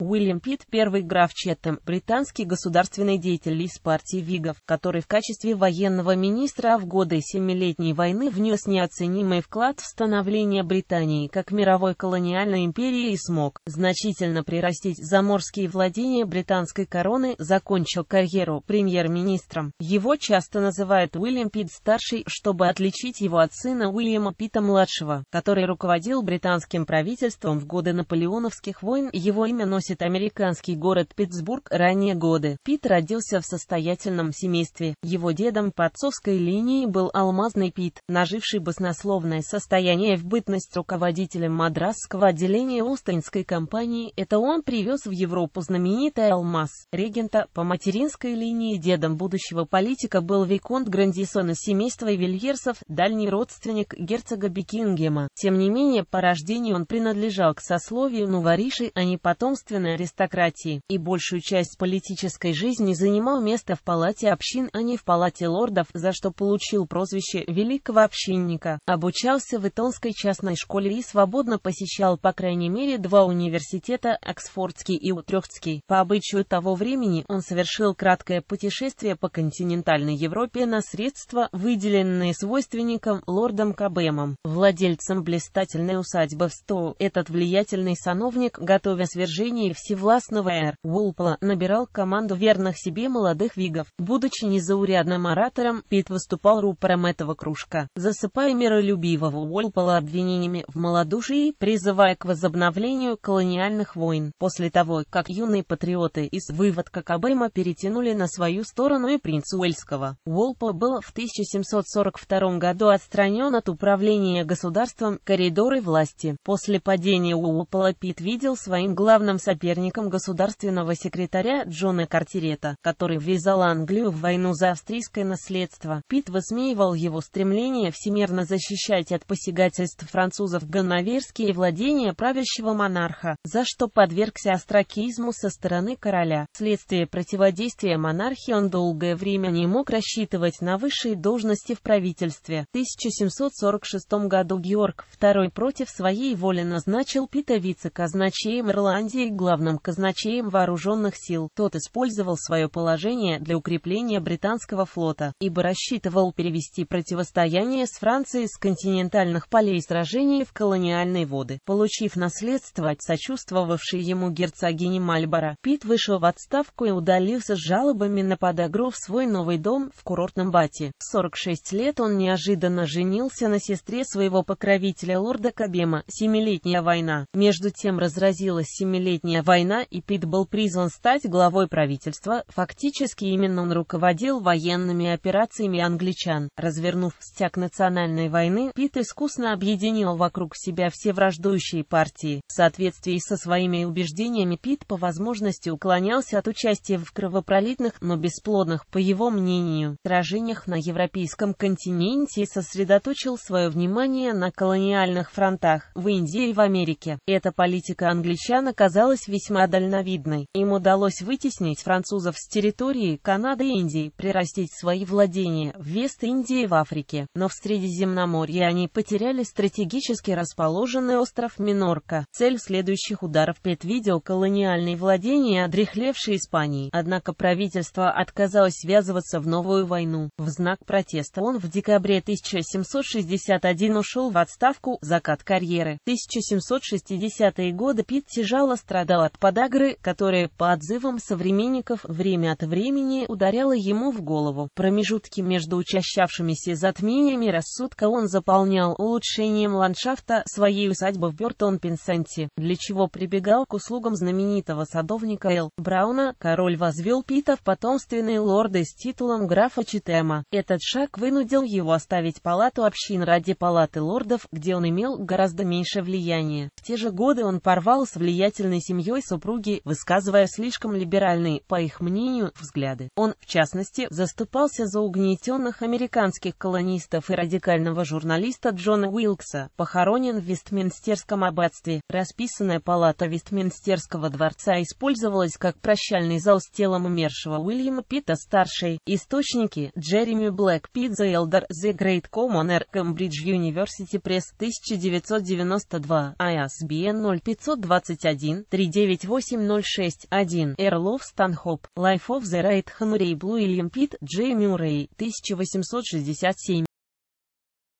Уильям Питт, первый граф Четтем, британский государственный деятель из партии Вигов, который в качестве военного министра в годы Семилетней войны внес неоценимый вклад в становление Британии как мировой колониальной империи и смог значительно прирастить заморские владения британской короны, закончил карьеру премьер-министром. Его часто называют Уильям Питт-старший, чтобы отличить его от сына Уильяма Питта-младшего, который руководил британским правительством в годы наполеоновских войн, его имя носит носит американский город Питтсбург ранние годы. Пит родился в состоятельном семействе. Его дедом по отцовской линии был алмазный Пит, наживший баснословное состояние в бытность руководителем мадрасского отделения Остинской компании. Это он привез в Европу знаменитый алмаз. Регента по материнской линии дедом будущего политика был Виконт Грандисон из семейства Вильерсов, дальний родственник герцога Бекингема. Тем не менее, по рождению он принадлежал к сословию новориши, а не потомственным собственной аристократии, и большую часть политической жизни занимал место в палате общин, а не в палате лордов, за что получил прозвище «Великого общинника». Обучался в Итонской частной школе и свободно посещал по крайней мере два университета – Оксфордский и Утрехтский. По обычаю того времени он совершил краткое путешествие по континентальной Европе на средства, выделенные свойственником лордом Кабемом, владельцем блистательной усадьбы в Стоу. Этот влиятельный сановник, готовя свержение Эмиль Всевластного эр Уолпола набирал команду верных себе молодых вигов. Будучи незаурядным оратором, Пит выступал рупором этого кружка, засыпая миролюбивого Уолпола обвинениями в малодушии, призывая к возобновлению колониальных войн. После того, как юные патриоты из выводка Кабема перетянули на свою сторону и принца Уэльского, Уолпа был в 1742 году отстранен от управления государством коридоры власти. После падения Уолпола Пит видел своим главным соперником соперником государственного секретаря Джона Картирета, который ввязал Англию в войну за австрийское наследство. Пит высмеивал его стремление всемирно защищать от посягательств французов ганноверские владения правящего монарха, за что подвергся остракизму со стороны короля. Вследствие противодействия монархии он долгое время не мог рассчитывать на высшие должности в правительстве. В 1746 году Георг II против своей воли назначил Пита вице-казначеем Ирландии главным казначеем вооруженных сил, тот использовал свое положение для укрепления британского флота, ибо рассчитывал перевести противостояние с Францией с континентальных полей сражений в колониальные воды. Получив наследство от сочувствовавшей ему герцогини Мальборо, Пит вышел в отставку и удалился с жалобами на подогров свой новый дом в курортном Бате. В 46 лет он неожиданно женился на сестре своего покровителя лорда Кабема. Семилетняя война. Между тем разразилась семилетняя летняя война и Пит был призван стать главой правительства, фактически именно он руководил военными операциями англичан. Развернув стяг национальной войны, Пит искусно объединил вокруг себя все враждующие партии. В соответствии со своими убеждениями Пит по возможности уклонялся от участия в кровопролитных, но бесплодных, по его мнению, сражениях на европейском континенте и сосредоточил свое внимание на колониальных фронтах в Индии и в Америке. Эта политика англичан оказалась оказалась весьма дальновидной. Им удалось вытеснить французов с территории Канады и Индии, прирастить свои владения в Вест-Индии в Африке. Но в Средиземноморье они потеряли стратегически расположенный остров Минорка. Цель следующих ударов предвидел колониальные владения одрехлевшей Испании. Однако правительство отказалось ввязываться в новую войну. В знак протеста он в декабре 1761 ушел в отставку, закат карьеры. 1760-е годы Питт тяжело страдал страдал от подагры, которая, по отзывам современников, время от времени ударяла ему в голову. Промежутки между учащавшимися затмениями рассудка он заполнял улучшением ландшафта своей усадьбы в бёртон пенсанте для чего прибегал к услугам знаменитого садовника Эл. Брауна, король возвел Пита в потомственные лорды с титулом графа Читема. Этот шаг вынудил его оставить палату общин ради палаты лордов, где он имел гораздо меньше влияния. В те же годы он порвал с влиятельной семьей семьей супруги, высказывая слишком либеральные, по их мнению, взгляды. Он, в частности, заступался за угнетенных американских колонистов и радикального журналиста Джона Уилкса, похоронен в Вестминстерском аббатстве. Расписанная палата Вестминстерского дворца использовалась как прощальный зал с телом умершего Уильяма Питта-старшей. Источники Джереми Блэк Питт The Elder The Great Commoner Cambridge University Press 1992 ISBN 0521 3 98061 Эрлов Станхоп, Life of the Right Хамрей Блу Ильям Пит, Джей Мюррей, 1867